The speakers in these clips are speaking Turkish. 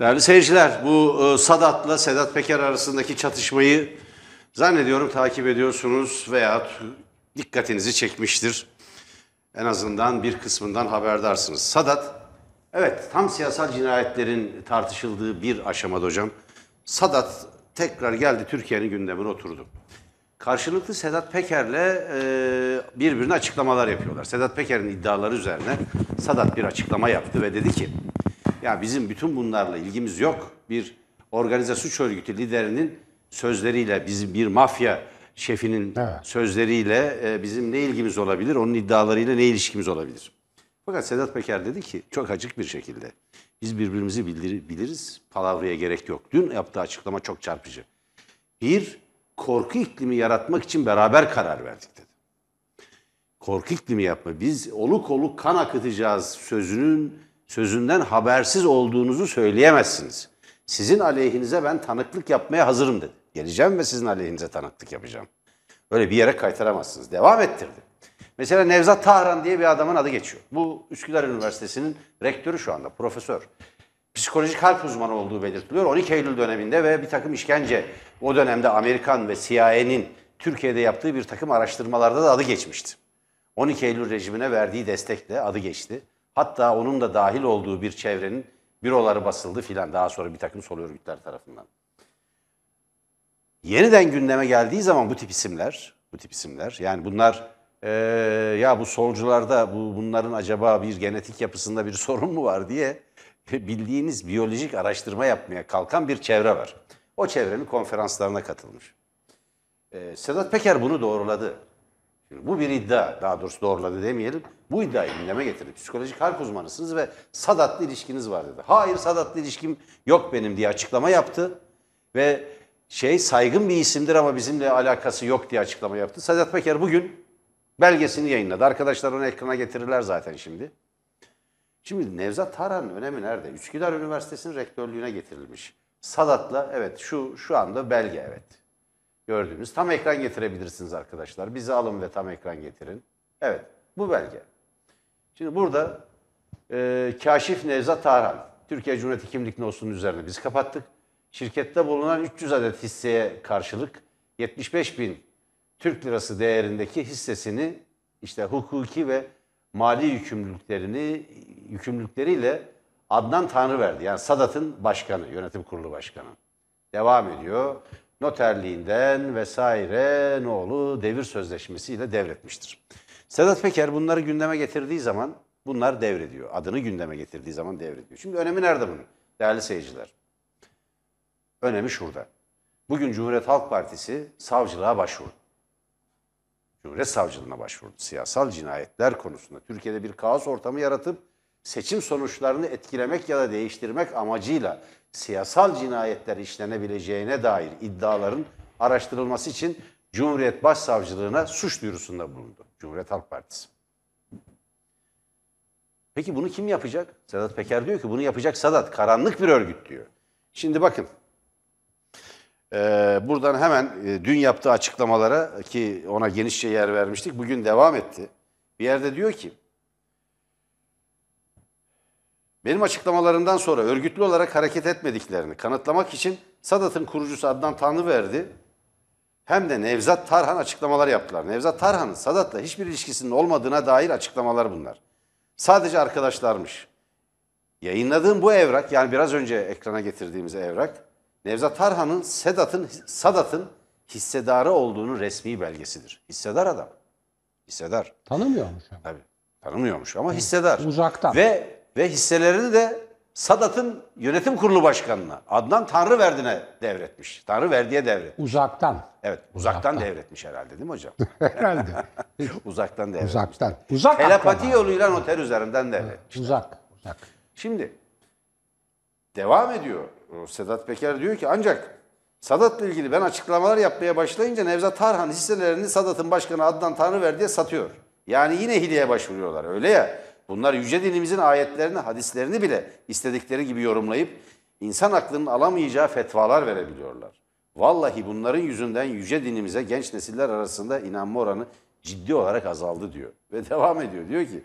Değerli seyirciler, bu e, Sadat'la Sedat Peker arasındaki çatışmayı zannediyorum takip ediyorsunuz veya dikkatinizi çekmiştir. En azından bir kısmından haberdarsınız. Sadat, evet tam siyasal cinayetlerin tartışıldığı bir aşamada hocam. Sadat tekrar geldi Türkiye'nin gündemine oturdu. Karşılıklı Sedat Peker'le e, birbirine açıklamalar yapıyorlar. Sedat Peker'in iddiaları üzerine Sadat bir açıklama yaptı ve dedi ki ya bizim bütün bunlarla ilgimiz yok. Bir organize suç örgütü liderinin sözleriyle bizim bir mafya şefinin evet. sözleriyle e, bizim ne ilgimiz olabilir? Onun iddialarıyla ne ilişkimiz olabilir? Fakat Sedat Peker dedi ki çok açık bir şekilde biz birbirimizi bilir, biliriz. Palavraya gerek yok. Dün yaptığı açıklama çok çarpıcı. Bir, korku iklimi yaratmak için beraber karar verdik dedi. Korku iklimi yapma. Biz oluk oluk kan akıtacağız sözünün sözünden habersiz olduğunuzu söyleyemezsiniz. Sizin aleyhinize ben tanıklık yapmaya hazırım dedi. Geleceğim ve sizin aleyhinize tanıklık yapacağım. Böyle bir yere kaytaramazsınız. Devam ettirdi. Mesela Nevzat Tahran diye bir adamın adı geçiyor. Bu Üsküdar Üniversitesi'nin rektörü şu anda, profesör. Psikolojik harp uzmanı olduğu belirtiliyor. 12 Eylül döneminde ve bir takım işkence o dönemde Amerikan ve CIA'nin Türkiye'de yaptığı bir takım araştırmalarda da adı geçmişti. 12 Eylül rejimine verdiği destekle adı geçti. Hatta onun da dahil olduğu bir çevrenin büroları basıldı filan daha sonra bir takım sol örgütler tarafından. Yeniden gündeme geldiği zaman bu tip isimler, bu tip isimler yani bunlar e, ya bu solcularda bu bunların acaba bir genetik yapısında bir sorun mu var diye bildiğiniz biyolojik araştırma yapmaya kalkan bir çevre var. O çevrenin konferanslarına katılmış. E, Sedat Peker bunu doğruladı. Şimdi bu bir iddia. Daha doğrusu doğruladı demeyelim. Bu iddiayı gündeme getirdi. Psikolojik harp uzmanısınız ve Sadat'lı ilişkiniz var dedi. Hayır Sadat'lı ilişkim yok benim diye açıklama yaptı. Ve şey saygın bir isimdir ama bizimle alakası yok diye açıklama yaptı. Sedat Peker bugün belgesini yayınladı. Arkadaşlar onu ekrana getirirler zaten şimdi. Şimdi Nevzat Tarhan'ın önemi nerede? Üsküdar Üniversitesi'nin rektörlüğüne getirilmiş. Sadat'la evet şu şu anda belge evet. Gördüğünüz tam ekran getirebilirsiniz arkadaşlar. Bizi alın ve tam ekran getirin. Evet bu belge. Şimdi burada e, Kaşif Nevzat Tarhan, Türkiye Cumhuriyeti kimlik nosunun üzerine biz kapattık. Şirkette bulunan 300 adet hisseye karşılık 75 bin Türk lirası değerindeki hissesini işte hukuki ve mali yükümlülüklerini yükümlülükleriyle Adnan Tanrı verdi. Yani Sadat'ın başkanı, yönetim kurulu başkanı. Devam ediyor noterliğinden vesaire Noğlu devir sözleşmesiyle devretmiştir. Sedat Peker bunları gündeme getirdiği zaman bunlar devrediyor. Adını gündeme getirdiği zaman devrediyor. Şimdi önemi nerede bunun değerli seyirciler? Önemi şurada. Bugün Cumhuriyet Halk Partisi savcılığa başvurdu. Cumhuriyet Savcılığına başvurdu. Siyasal cinayetler konusunda Türkiye'de bir kaos ortamı yaratıp seçim sonuçlarını etkilemek ya da değiştirmek amacıyla siyasal cinayetler işlenebileceğine dair iddiaların araştırılması için Cumhuriyet Başsavcılığına suç duyurusunda bulundu. Cumhuriyet Halk Partisi. Peki bunu kim yapacak? Sedat Peker diyor ki bunu yapacak Sadat. Karanlık bir örgüt diyor. Şimdi bakın. E, buradan hemen e, dün yaptığı açıklamalara ki ona genişçe yer vermiştik. Bugün devam etti. Bir yerde diyor ki benim açıklamalarından sonra örgütlü olarak hareket etmediklerini kanıtlamak için Sadat'ın kurucusu Adnan Tanrıverdi hem de Nevzat Tarhan açıklamalar yaptılar. Nevzat Tarhan'ın Sadat'la hiçbir ilişkisinin olmadığına dair açıklamalar bunlar. Sadece arkadaşlarmış. Yayınladığım bu evrak yani biraz önce ekrana getirdiğimiz evrak Nevzat Tarhan'ın Sedat'ın Sadat'ın hissedarı olduğunu resmi belgesidir. Hissedar adam. Hissedar. Tanımıyormuş ama. Tabii. Tanımıyormuş ama hissedar. Uzaktan. Ve ve hisselerini de Sadat'ın yönetim kurulu başkanına Adnan Tanrı verdine devretmiş. Tanrı verdiye devretmiş. Uzaktan. Evet uzaktan, uzaktan. devretmiş herhalde değil mi hocam? herhalde. uzaktan devretmiş. Uzaktan. Uzak Telepati yoluyla noter üzerinden devretmiş. Uzak. Uzak. Şimdi devam ediyor. Sedat Peker diyor ki ancak Sadat'la ilgili ben açıklamalar yapmaya başlayınca Nevzat Tarhan hisselerini Sadat'ın başkanı Adnan Tanrıverdi'ye satıyor. Yani yine hileye başvuruyorlar öyle ya. Bunlar yüce dinimizin ayetlerini, hadislerini bile istedikleri gibi yorumlayıp insan aklının alamayacağı fetvalar verebiliyorlar. Vallahi bunların yüzünden yüce dinimize genç nesiller arasında inanma oranı ciddi olarak azaldı diyor. Ve devam ediyor. Diyor ki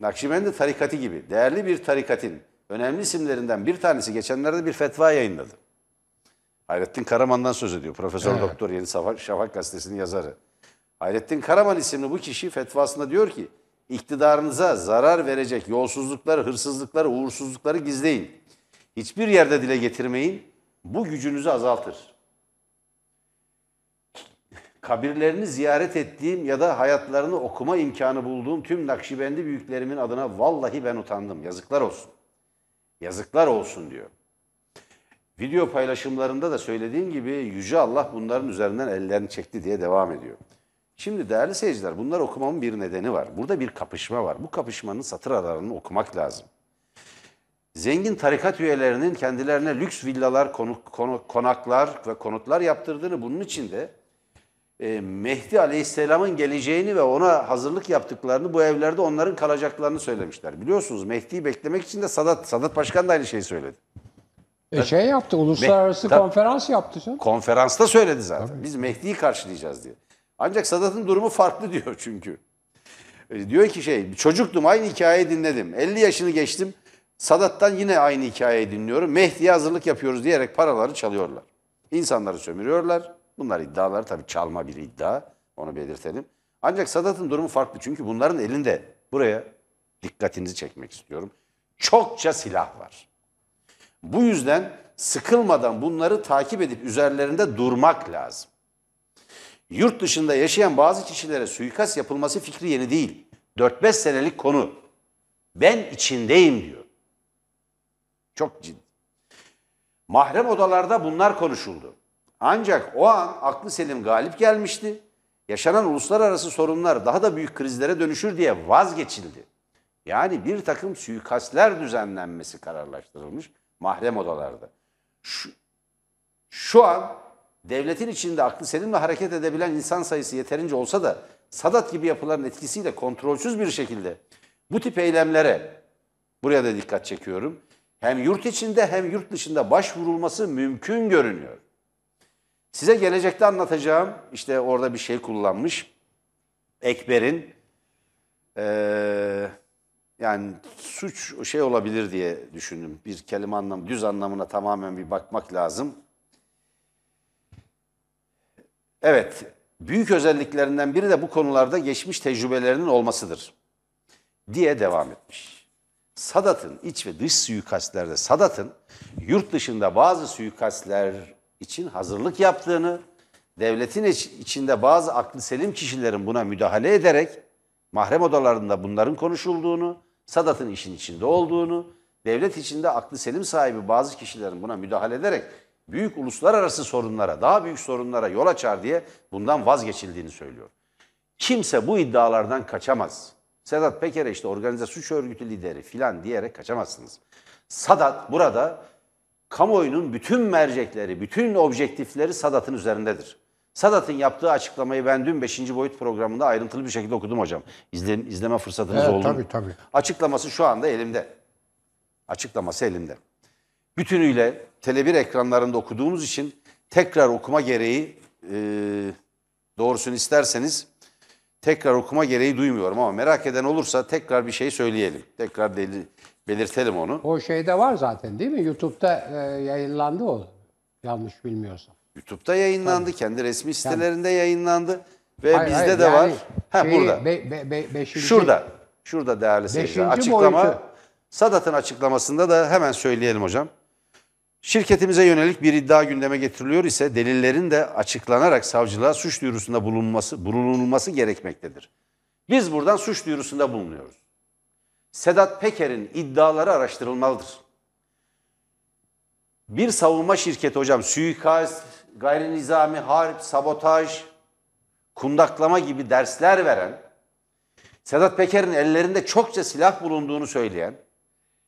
Nakşibendi tarikatı gibi değerli bir tarikatin önemli isimlerinden bir tanesi geçenlerde bir fetva yayınladı. Hayrettin Karaman'dan söz ediyor. Profesör evet. Doktor Yeni Şafak, Şafak gazetesinin yazarı. Hayrettin Karaman isimli bu kişi fetvasında diyor ki iktidarınıza zarar verecek yolsuzlukları, hırsızlıkları, uğursuzlukları gizleyin. Hiçbir yerde dile getirmeyin. Bu gücünüzü azaltır. Kabirlerini ziyaret ettiğim ya da hayatlarını okuma imkanı bulduğum tüm Nakşibendi büyüklerimin adına vallahi ben utandım. Yazıklar olsun. Yazıklar olsun diyor. Video paylaşımlarında da söylediğim gibi Yüce Allah bunların üzerinden ellerini çekti diye devam ediyor. Şimdi değerli seyirciler bunlar okumamın bir nedeni var. Burada bir kapışma var. Bu kapışmanın satır aralarını okumak lazım. Zengin tarikat üyelerinin kendilerine lüks villalar, konuk, konuk, konaklar ve konutlar yaptırdığını bunun için de e, Mehdi Aleyhisselam'ın geleceğini ve ona hazırlık yaptıklarını bu evlerde onların kalacaklarını söylemişler. Biliyorsunuz Mehdi'yi beklemek için de Sadat, Sadat Başkan da aynı şeyi söyledi. E şey yaptı, uluslararası Meh, konferans yaptı canım. Konferansta söyledi zaten. Tabii. Biz Mehdi'yi karşılayacağız diye. Ancak Sadat'ın durumu farklı diyor çünkü. E, diyor ki şey çocuktum aynı hikayeyi dinledim. 50 yaşını geçtim. Sadat'tan yine aynı hikayeyi dinliyorum. Mehdi'ye hazırlık yapıyoruz diyerek paraları çalıyorlar. İnsanları sömürüyorlar. Bunlar iddialar tabii çalma bir iddia. Onu belirtelim. Ancak Sadat'ın durumu farklı. Çünkü bunların elinde buraya dikkatinizi çekmek istiyorum. Çokça silah var. Bu yüzden sıkılmadan bunları takip edip üzerlerinde durmak lazım yurt dışında yaşayan bazı kişilere suikast yapılması fikri yeni değil. 4-5 senelik konu. Ben içindeyim diyor. Çok ciddi. Mahrem odalarda bunlar konuşuldu. Ancak o an aklı selim galip gelmişti. Yaşanan uluslararası sorunlar daha da büyük krizlere dönüşür diye vazgeçildi. Yani bir takım suikastler düzenlenmesi kararlaştırılmış mahrem odalarda. Şu, şu an devletin içinde aklı seninle hareket edebilen insan sayısı yeterince olsa da Sadat gibi yapıların etkisiyle kontrolsüz bir şekilde bu tip eylemlere buraya da dikkat çekiyorum. Hem yurt içinde hem yurt dışında başvurulması mümkün görünüyor. Size gelecekte anlatacağım işte orada bir şey kullanmış. Ekber'in ee, yani suç şey olabilir diye düşündüm. Bir kelime anlamı, düz anlamına tamamen bir bakmak lazım. Evet, büyük özelliklerinden biri de bu konularda geçmiş tecrübelerinin olmasıdır diye devam etmiş. Sadat'ın iç ve dış suikastlerde Sadat'ın yurt dışında bazı suikastler için hazırlık yaptığını, devletin içinde bazı aklı selim kişilerin buna müdahale ederek mahrem odalarında bunların konuşulduğunu, Sadat'ın işin içinde olduğunu, devlet içinde aklı selim sahibi bazı kişilerin buna müdahale ederek büyük uluslararası sorunlara, daha büyük sorunlara yol açar diye bundan vazgeçildiğini söylüyor. Kimse bu iddialardan kaçamaz. Sedat Peker'e işte organize suç örgütü lideri filan diyerek kaçamazsınız. Sadat burada kamuoyunun bütün mercekleri, bütün objektifleri Sadat'ın üzerindedir. Sadat'ın yaptığı açıklamayı ben dün 5. boyut programında ayrıntılı bir şekilde okudum hocam. İzle, izleme fırsatınız evet, oldu. Tabii tabii. Açıklaması şu anda elimde. Açıklaması elimde bütünüyle Tele1 ekranlarında okuduğumuz için tekrar okuma gereği e, doğrusunu isterseniz tekrar okuma gereği duymuyorum ama merak eden olursa tekrar bir şey söyleyelim. Tekrar deli, belirtelim onu. O şeyde var zaten değil mi? YouTube'da e, yayınlandı o. Yanlış bilmiyorsam. YouTube'da yayınlandı, Tabii. kendi resmi sitelerinde yani. yayınlandı ve hayır, bizde hayır, de yani var. Ha burada. Be, be, be, beşinci, şurada. Şurada değerli seyirciler. Açıklama boyutu. Sadat'ın açıklamasında da hemen söyleyelim hocam. Şirketimize yönelik bir iddia gündeme getiriliyor ise delillerin de açıklanarak savcılığa suç duyurusunda bulunması, bulunulması gerekmektedir. Biz buradan suç duyurusunda bulunuyoruz. Sedat Peker'in iddiaları araştırılmalıdır. Bir savunma şirketi hocam suikast, gayri nizami harp, sabotaj, kundaklama gibi dersler veren, Sedat Peker'in ellerinde çokça silah bulunduğunu söyleyen,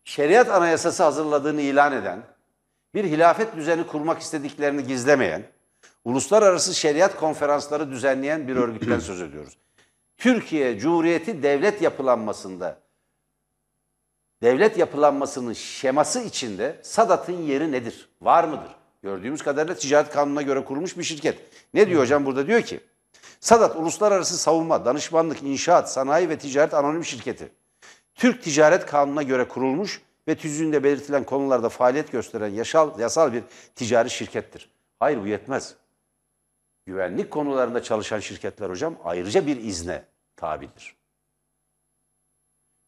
şeriat anayasası hazırladığını ilan eden, bir hilafet düzeni kurmak istediklerini gizlemeyen, uluslararası şeriat konferansları düzenleyen bir örgütten söz ediyoruz. Türkiye Cumhuriyeti devlet yapılanmasında, devlet yapılanmasının şeması içinde Sadat'ın yeri nedir? Var mıdır? Gördüğümüz kadarıyla ticaret kanununa göre kurulmuş bir şirket. Ne diyor hocam burada? Diyor ki, Sadat Uluslararası Savunma, Danışmanlık, İnşaat, Sanayi ve Ticaret Anonim Şirketi. Türk Ticaret Kanunu'na göre kurulmuş ve tüzüğünde belirtilen konularda faaliyet gösteren yaşal, yasal bir ticari şirkettir. Hayır bu yetmez. Güvenlik konularında çalışan şirketler hocam ayrıca bir izne tabidir.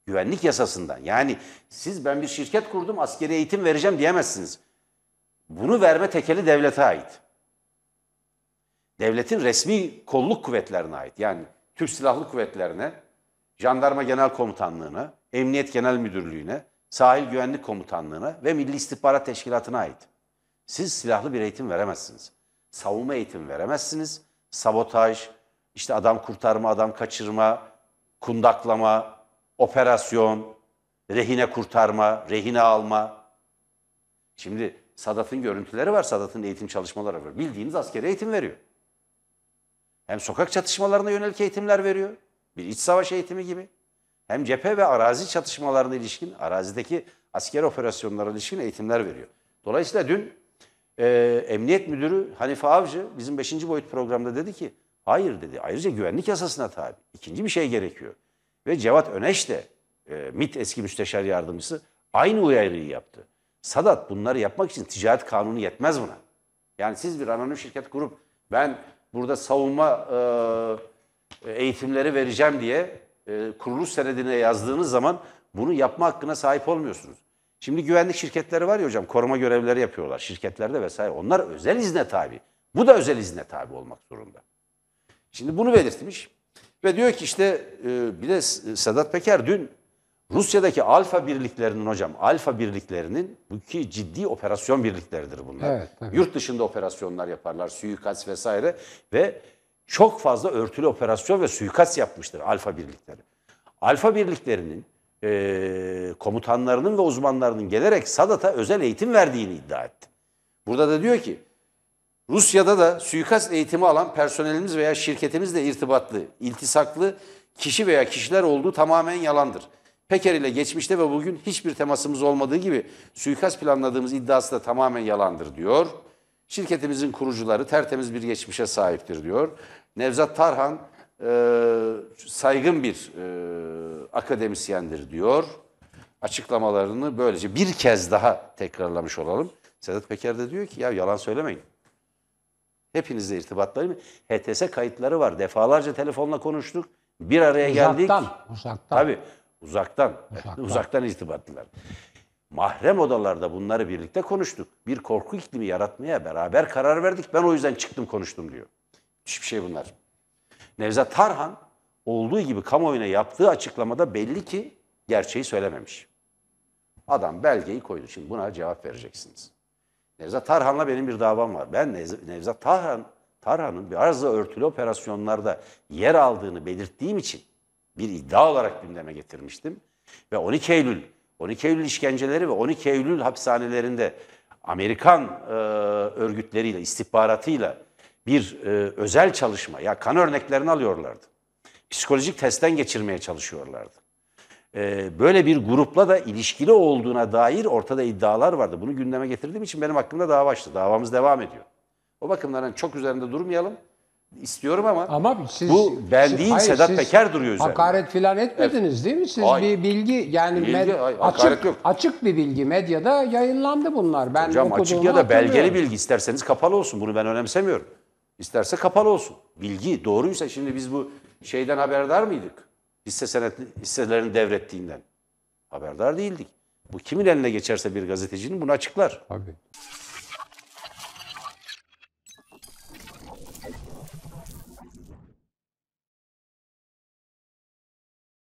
Güvenlik yasasından yani siz ben bir şirket kurdum askeri eğitim vereceğim diyemezsiniz. Bunu verme tekeli devlete ait. Devletin resmi kolluk kuvvetlerine ait. Yani Türk Silahlı Kuvvetlerine, Jandarma Genel Komutanlığına, Emniyet Genel Müdürlüğü'ne, Sahil Güvenlik Komutanlığı'na ve Milli İstihbarat Teşkilatı'na ait. Siz silahlı bir eğitim veremezsiniz. Savunma eğitimi veremezsiniz. Sabotaj, işte adam kurtarma, adam kaçırma, kundaklama, operasyon, rehine kurtarma, rehine alma. Şimdi Sadat'ın görüntüleri var, Sadat'ın eğitim çalışmaları var. Bildiğiniz askeri eğitim veriyor. Hem sokak çatışmalarına yönelik eğitimler veriyor. Bir iç savaş eğitimi gibi hem cephe ve arazi çatışmalarına ilişkin, arazideki asker operasyonlara ilişkin eğitimler veriyor. Dolayısıyla dün e, Emniyet Müdürü Hanife Avcı bizim 5. boyut programda dedi ki, hayır dedi ayrıca güvenlik yasasına tabi. İkinci bir şey gerekiyor. Ve Cevat Öneş de e, MİT eski müsteşar yardımcısı aynı uyarıyı yaptı. Sadat bunları yapmak için ticaret kanunu yetmez buna. Yani siz bir anonim şirket kurup ben burada savunma e, eğitimleri vereceğim diye e, kuruluş senedine yazdığınız zaman bunu yapma hakkına sahip olmuyorsunuz. Şimdi güvenlik şirketleri var ya hocam koruma görevleri yapıyorlar şirketlerde vesaire. Onlar özel izne tabi. Bu da özel izne tabi olmak zorunda. Şimdi bunu belirtmiş ve diyor ki işte e, bir de e, Sedat Peker dün Rusya'daki alfa birliklerinin hocam alfa birliklerinin bu ki ciddi operasyon birlikleridir bunlar. Evet, evet. Yurt dışında operasyonlar yaparlar, suikast vesaire ve çok fazla örtülü operasyon ve suikast yapmıştır Alfa birlikleri. Alfa birliklerinin e, komutanlarının ve uzmanlarının gelerek Sadat'a özel eğitim verdiğini iddia etti. Burada da diyor ki Rusya'da da suikast eğitimi alan personelimiz veya şirketimizle irtibatlı, iltisaklı kişi veya kişiler olduğu tamamen yalandır. Peker ile geçmişte ve bugün hiçbir temasımız olmadığı gibi suikast planladığımız iddiası da tamamen yalandır diyor. Şirketimizin kurucuları tertemiz bir geçmişe sahiptir diyor. Nevzat Tarhan e, saygın bir e, akademisyendir diyor. Açıklamalarını böylece bir kez daha tekrarlamış olalım. Sedat Peker de diyor ki ya yalan söylemeyin. Hepinizle irtibatlarım. HTS kayıtları var. Defalarca telefonla konuştuk. Bir araya uzaktan, geldik. Uzaktan. Uzaktan. Tabii uzaktan. Uzaktan, uzaktan irtibatlılar mahrem odalarda bunları birlikte konuştuk. Bir korku iklimi yaratmaya beraber karar verdik. Ben o yüzden çıktım konuştum diyor. Hiçbir şey bunlar. Nevzat Tarhan olduğu gibi kamuoyuna yaptığı açıklamada belli ki gerçeği söylememiş. Adam belgeyi koydu. Şimdi buna cevap vereceksiniz. Nevzat Tarhan'la benim bir davam var. Ben Nevzat Tarhan Tarhan'ın bazı örtülü operasyonlarda yer aldığını belirttiğim için bir iddia olarak gündeme getirmiştim. Ve 12 Eylül 12 Eylül işkenceleri ve 12 Eylül hapishanelerinde Amerikan e, örgütleriyle, istihbaratıyla bir e, özel çalışma, ya kan örneklerini alıyorlardı. Psikolojik testten geçirmeye çalışıyorlardı. E, böyle bir grupla da ilişkili olduğuna dair ortada iddialar vardı. Bunu gündeme getirdiğim için benim hakkımda dava açtı. Davamız devam ediyor. O bakımdan hani çok üzerinde durmayalım istiyorum ama, ama siz, bu ben siz, değil hayır, Sedat siz Peker duruyor üzerinde. Hakaret filan etmediniz evet. değil mi? Siz hayır. bir bilgi yani bilgi, med- hayır, açık, yok. açık bir bilgi medyada yayınlandı bunlar. Ben Hocam açık ya da belgeli bilgi isterseniz kapalı olsun bunu ben önemsemiyorum. İsterse kapalı olsun. Bilgi doğruysa şimdi biz bu şeyden haberdar mıydık? Hisse senet, hisselerini devrettiğinden. Haberdar değildik. Bu kimin eline geçerse bir gazetecinin bunu açıklar. Tabii.